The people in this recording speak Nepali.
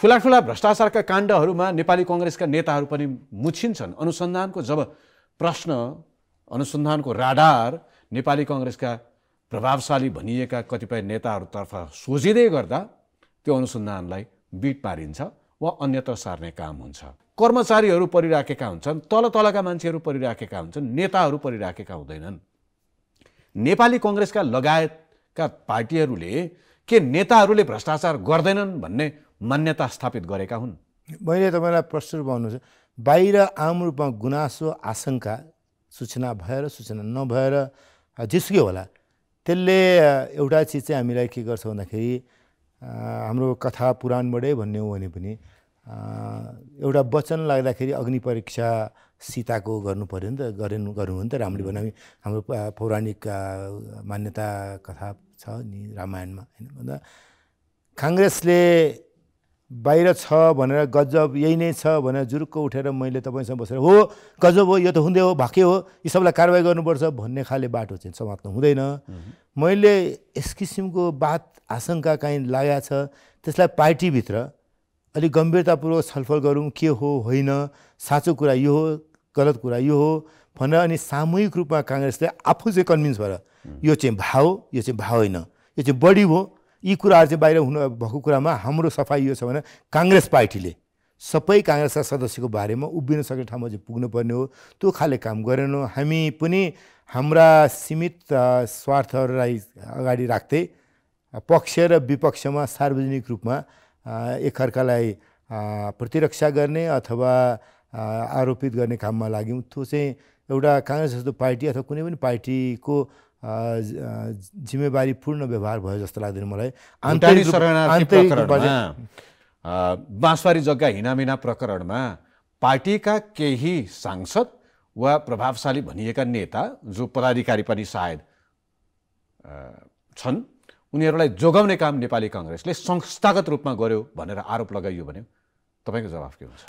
ठुला ठुला भ्रष्टाचारका काण्डहरूमा नेपाली कङ्ग्रेसका नेताहरू पनि मुछिन्छन् अनुसन्धानको जब प्रश्न अनुसन्धानको राडार नेपाली कङ्ग्रेसका प्रभावशाली भनिएका कतिपय नेताहरूतर्फ सोझिँदै गर्दा त्यो अनुसन्धानलाई बिट पारिन्छ वा अन्यत्र सार्ने काम हुन्छ कर्मचारीहरू परिराखेका हुन्छन् तल तलका मान्छेहरू परिराखेका हुन्छन् नेताहरू परिराखेका हुँदैनन् नेपाली कङ्ग्रेसका लगायतका पार्टीहरूले के नेताहरूले भ्रष्टाचार गर्दैनन् भन्ने मान्यता स्थापित गरेका हुन् मैले तपाईँलाई प्रश्न रूपमा छ बाहिर आम रूपमा गुनासो आशंका सूचना भएर सूचना नभएर जेसुकै होला त्यसले एउटा चिज चाहिँ हामीलाई के गर्छ भन्दाखेरि हाम्रो कथा पुराणबाटै भन्ने हो भने पनि एउटा वचन लाग्दाखेरि अग्नि परीक्षा सीताको गर्नु पऱ्यो नि त गरेन गर्नु हो नि त राम्ररी भने हाम्रो पौराणिक मान्यता कथा छ नि रामायणमा होइन भन्दा काङ्ग्रेसले बाहिर छ भनेर गजब यही नै छ भनेर जुरुक्क उठेर मैले तपाईँसँग बसेर हो गजब हो यो त हुँदै हो भएकै हो यी सबलाई कारवाही गर्नुपर्छ भन्ने खाले बाटो चाहिँ समाप्त हुँदैन मैले यस किसिमको बात आशङ्का काहीँ लागेको छ त्यसलाई पार्टीभित्र अलिक गम्भीरतापूर्वक छलफल गरौँ के हो होइन साँचो कुरा यो हो गलत कुरा यो हो भनेर अनि सामूहिक रूपमा काङ्ग्रेसले आफू चाहिँ कन्भिन्स भएर यो चाहिँ भाव यो चाहिँ भाव होइन यो चाहिँ बढी हो यी कुराहरू चाहिँ बाहिर हुनु भएको कुरामा हाम्रो सफाइ यो छ भने काङ्ग्रेस पार्टीले सबै काङ्ग्रेसका सदस्यको बारेमा उभिन सक्ने ठाउँमा चाहिँ पुग्नुपर्ने हो त्यो खाले काम गरेनौँ हामी पनि हाम्रा सीमित स्वार्थहरूलाई अगाडि राख्दै पक्ष र विपक्षमा सार्वजनिक रूपमा एकअर्कालाई प्रतिरक्षा गर्ने अथवा आरोपित गर्ने काममा लाग्यौँ त्यो चाहिँ एउटा काङ्ग्रेस जस्तो पार्टी अथवा कुनै पनि पार्टीको जिम्मेवारी पूर्ण व्यवहार भयो जस्तो लाग्दैन मलाई बाँसवारी जग्गा हिनामिना प्रकरणमा पार्टीका केही सांसद वा प्रभावशाली भनिएका नेता जो पदाधिकारी पनि सायद छन् उनीहरूलाई जोगाउने काम नेपाली काङ्ग्रेसले संस्थागत रूपमा गर्यो भनेर आरोप लगाइयो भने तपाईँको जवाफ के हुन्छ